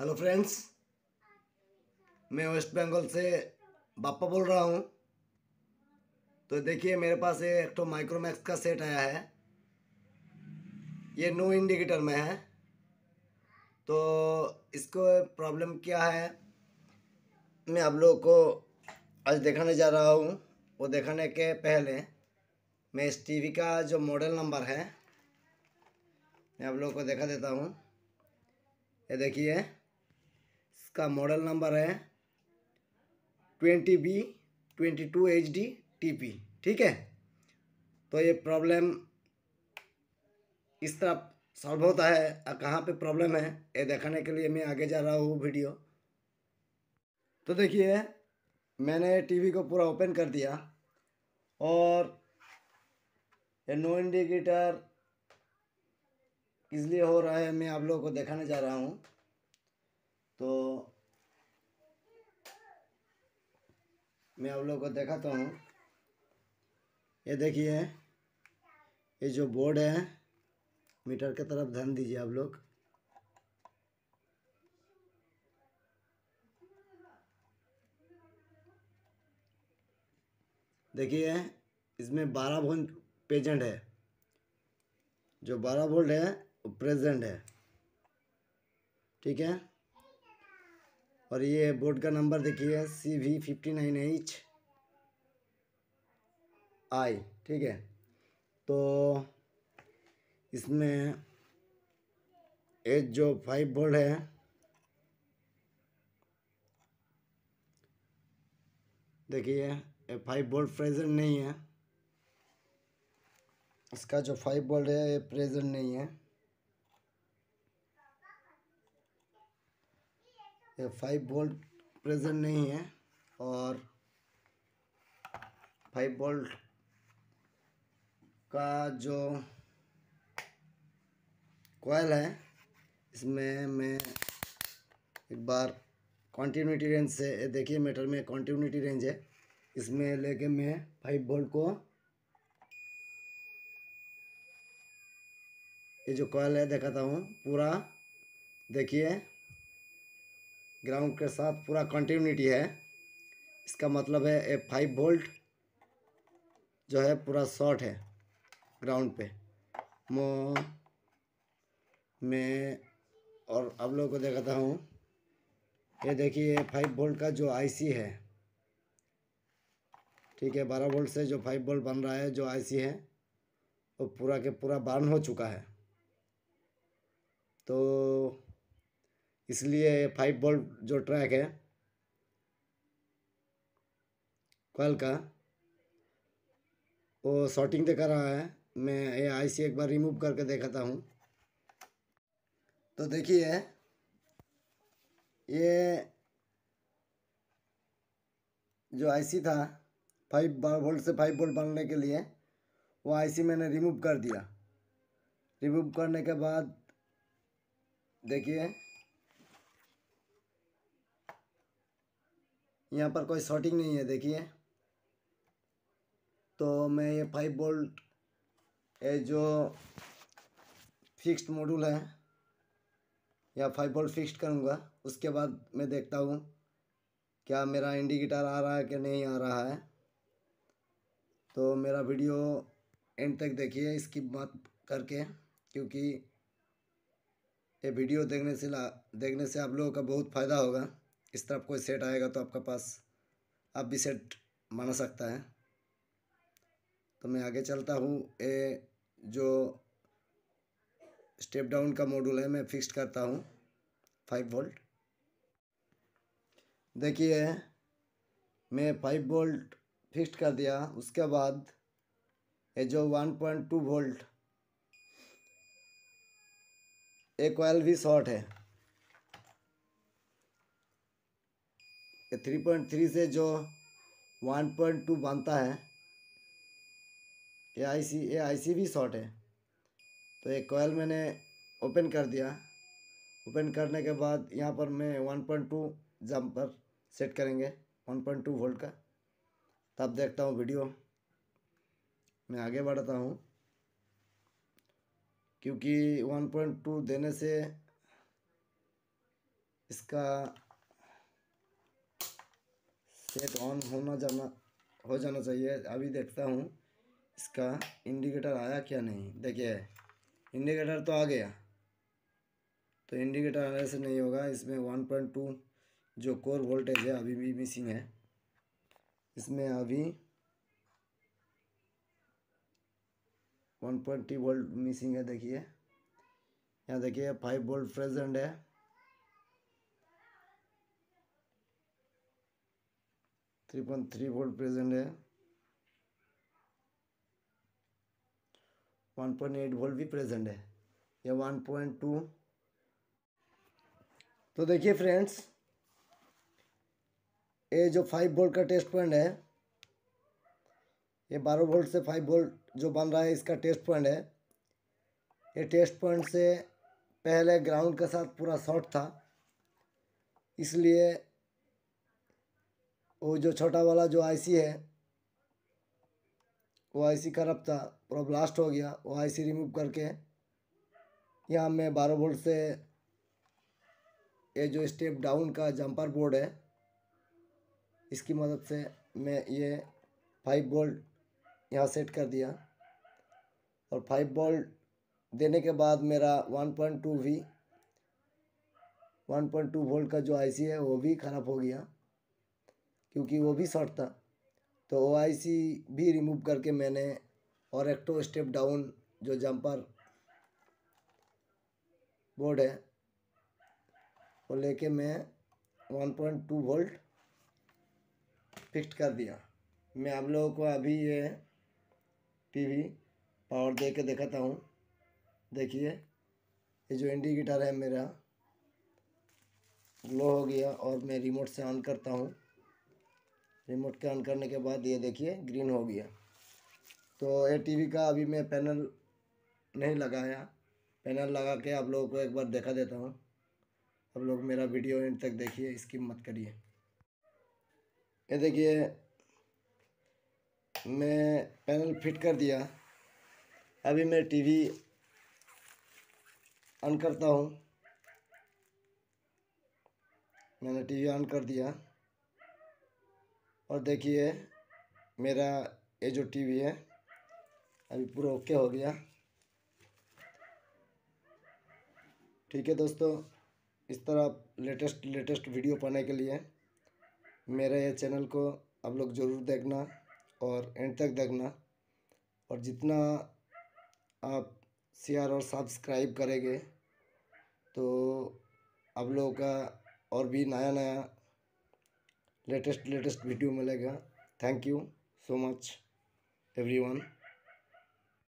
hello friends मैं West Bengal से बापा बोल रहा हूँ तो देखिए मेरे पास ये एक तो माइक्रोमैक्स का सेट आया है ये नो इंडिकेटर में है तो इसको प्रॉब्लम क्या है मैं आप लोगों को आज दिखाने जा रहा हूँ वो दिखाने के पहले मैं इस टीवी का जो मॉडल नंबर है मैं आप लोगों को दिखा देता हूँ ये देखिए इसका मॉडल नंबर है twenty B twenty two H D T P ठीक है तो ये प्रॉब्लम इस तरह सॉल्व होता है और कहाँ पे प्रॉब्लम है ये देखने के लिए मैं आगे जा रहा हूँ वीडियो तो देखिए मैंने टीवी को पूरा ओपन कर दिया और ये नो इंडिकेटर इसलिए हो रहा है मैं आप लोगों को दिखाने जा रहा हूँ तो मैं आप लोग को दिखाता हूँ ये देखिए ये जो बोर्ड है मीटर के तरफ ध्यान दीजिए आप लोग देखिए इसमें बारह वोल्ट पेजेंट है जो बारह वोल्ट है वो प्रेजेंट है ठीक है और ये बोर्ड का नंबर देखिए C V fifty nine H I ठीक है तो इसमें एच जो फाइव बोर्ड है देखिए ये फाइव बोल्ट प्रेजेंट नहीं है इसका जो फाइव बोल्ट है ये प्रेजेंट नहीं है फाइव बोल्ट प्रेजेंट नहीं है और फाइव बोल्ट का जो कोयल है इसमें मैं एक बार कॉन्टीन्यूटी रेंज से देखिए मीटर में कॉन्टीन्यूटी रेंज है इसमें लेके मैं फाइव बोल्ट को ये जो कॉयल है दिखाता हूँ पूरा देखिए ग्राउंड के साथ पूरा कंटिन्यूटी है इसका मतलब है ए फाइव वोल्ट जो है पूरा शॉर्ट है ग्राउंड पे मो में और आप लोगों को देखाता हूँ ये देखिए फाइव वोल्ट का जो आईसी है ठीक है बारह वोल्ट से जो फाइव वोल्ट बन रहा है जो आईसी है वो पूरा के पूरा बर्न हो चुका है तो इसलिए फाइव बोल्ट जो ट्रैक है कॉल का वो शॉर्टिंग देखा रहा है मैं ये आईसी एक बार रिमूव करके देखाता हूँ तो देखिए ये जो आईसी था फाइव वोल्ट से फाइव वोल्ट बनने के लिए वो आईसी मैंने रिमूव कर दिया रिमूव करने के बाद देखिए यहाँ पर कोई शॉर्टिंग नहीं है देखिए तो मैं ये फाइव बोल्ट ये जो फिक्स्ड मॉड्यूल है या फाइव बोल्ट फिक्स्ड करूँगा उसके बाद मैं देखता हूँ क्या मेरा इंडिकेटर आ रहा है कि नहीं आ रहा है तो मेरा वीडियो एंड तक देखिए इसकी बात करके क्योंकि ये वीडियो देखने से ला देखने से आप लोगों का बहुत फ़ायदा होगा इस तरफ कोई सेट आएगा तो आपका पास आप भी सेट बना सकता है तो मैं आगे चलता हूँ ये जो स्टेप डाउन का मॉड्यूल है मैं फिक्स्ड करता हूँ फाइव वोल्ट देखिए मैं फाइव वोल्ट फिक्स्ड कर दिया उसके बाद ये जो वन पॉइंट टू वोल्ट एक कॉयल भी शॉर्ट है थ्री पॉइंट थ्री से जो वन पॉइंट टू बनता है ए आई सी ए आई सी भी शॉर्ट है तो एक कोयल मैंने ओपन कर दिया ओपन करने के बाद यहाँ पर मैं वन पॉइंट टू जम पर सेट करेंगे वन पॉइंट टू वोल्ट का तब देखता हूँ वीडियो मैं आगे बढ़ता हूँ क्योंकि वन पॉइंट टू देने से इसका सेट ऑन होना जाना हो जाना चाहिए अभी देखता हूँ इसका इंडिकेटर आया क्या नहीं देखिए इंडिकेटर तो आ गया तो इंडिकेटर आने से नहीं होगा इसमें वन पॉइंट टू जो कोर वोल्टेज है अभी भी मिसिंग है इसमें अभी one point two volt missing है देखिए यहाँ देखिए फाइव वोल्ट प्रेजेंट है three point three volt present है वन पॉइंट एट वोल्ट भी प्रेजेंट है या वन पॉइंट टू तो देखिए फ्रेंड्स ये जो फाइव वोल्ट का टेस्ट पॉइंट है ये बारह वोल्ट से फाइव वोल्ट जो बन रहा है इसका टेस्ट पॉइंट है ये टेस्ट पॉइंट से पहले ग्राउंड के साथ पूरा शॉर्ट था इसलिए वो जो छोटा वाला जो आईसी है वो आईसी खराब था पूरा ब्लास्ट हो गया वो आईसी रिमूव करके यहाँ मैं बारह वोल्ट से ये जो स्टेप डाउन का जंपर बोर्ड है इसकी मदद से मैं ये फाइव बोल्ट यहाँ सेट कर दिया और फाइव बोल्ट देने के बाद मेरा one point two V one point two volt का जो आईसी है वो भी ख़राब हो गया क्योंकि वो भी शॉर्ट था तो ओ भी रिमूव करके मैंने और एक्टो स्टेप डाउन जो जंपर बोर्ड है वो लेके मैं 1.2 वोल्ट फिक्स कर दिया मैं आप लोगों को अभी ये टीवी पावर दे के दिखाता हूँ देखिए ये जो इंडिकेटर है मेरा ग्लो हो गया और मैं रिमोट से ऑन करता हूँ रिमोट के ऑन करने के बाद ये देखिए ग्रीन हो गया तो ए टीवी का अभी मैं पैनल नहीं लगाया पैनल लगा के आप लोगों को एक बार देखा देता हूँ आप लोग मेरा वीडियो एंड तक देखिए इसकी मत करिए ये देखिए मैं पैनल फिट कर दिया अभी मैं टीवी ऑन करता हूँ मैंने टीवी ऑन कर दिया और देखिए मेरा ये जो टीवी है अभी पूरा ओके हो गया ठीक है दोस्तों इस तरह लेटेस्ट लेटेस्ट वीडियो पाने के लिए मेरे ये चैनल को आप लोग ज़रूर देखना और एंड तक देखना और जितना आप शेयर और सब्सक्राइब करेंगे तो आप लोगों का और भी नया नया लेटेस्ट लेटेस्ट वीडियो मिलेगा thank you so much everyone